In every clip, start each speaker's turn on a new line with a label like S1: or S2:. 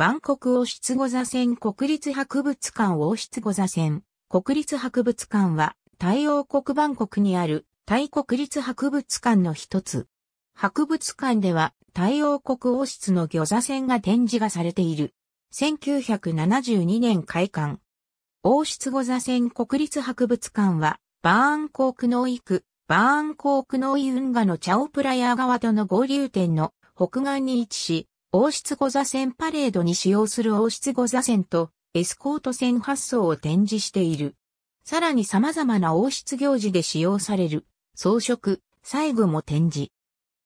S1: 万国王室御座線国立博物館王室御座線国立博物館は、太陽国万国にある、タイ国立博物館の一つ。博物館では、太陽国王室の御座線が展示がされている。1972年開館。王室御座線国立博物館は、バーンコークノイク、バーンコークノーイ運河のチャオプラヤー川との合流点の北岸に位置し、王室御座船パレードに使用する王室御座船とエスコート船発送を展示している。さらに様々な王室行事で使用される装飾、細具も展示。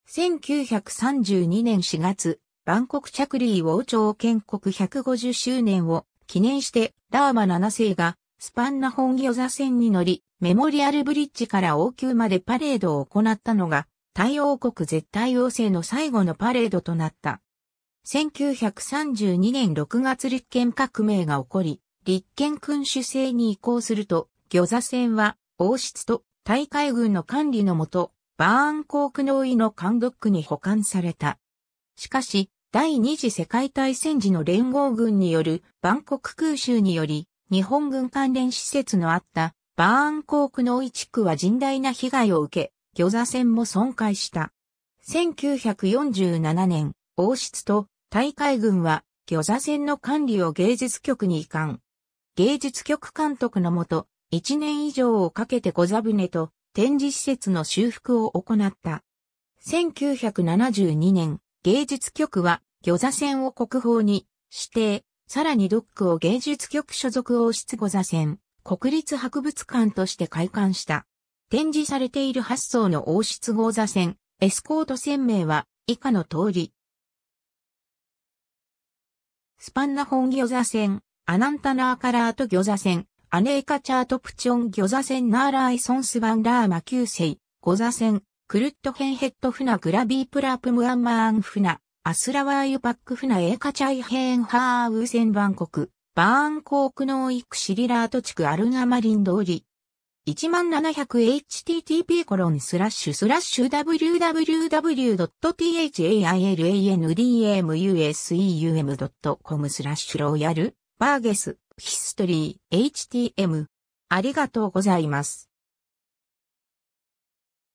S1: 1932年4月、バンコク着ー王朝建国150周年を記念してラーマ7世がスパンナ本御座船に乗り、メモリアルブリッジから王宮までパレードを行ったのが、大王国絶対王政の最後のパレードとなった。1932年6月立憲革命が起こり、立憲君主制に移行すると、魚座船は王室と大海軍の管理のもと、バーンコーク農医の監獄に保管された。しかし、第二次世界大戦時の連合軍によるバンコク空襲により、日本軍関連施設のあったバーンコーク農医地区は甚大な被害を受け、魚座船も損壊した。1947年、王室と大海軍は、魚座船の管理を芸術局に移管。芸術局監督のもと、1年以上をかけて小座船と展示施設の修復を行った。1972年、芸術局は魚座船を国宝に指定、さらにドックを芸術局所属王室魚座船、国立博物館として開館した。展示されている8層の王室号座船、エスコート船名は以下の通り、スパンナ本ザセ線、アナンタナーカラートザセ線、アネーカチャートプチョンザセ線ナーライソンスバンラーマ旧世、ゴザ線、クルットヘンヘッドフナグラビープラープムアンマーンフナ、アスラワーユパックフナエーカチャイヘーンハーウーセンバンコク、バーンコークノーイクシリラート地区アルガマリン通り、1700http://www.thailndamu.com コロンススララッッシシュュ s u m スラッシュロイヤルバーゲスヒストリー htm ありがとうございます。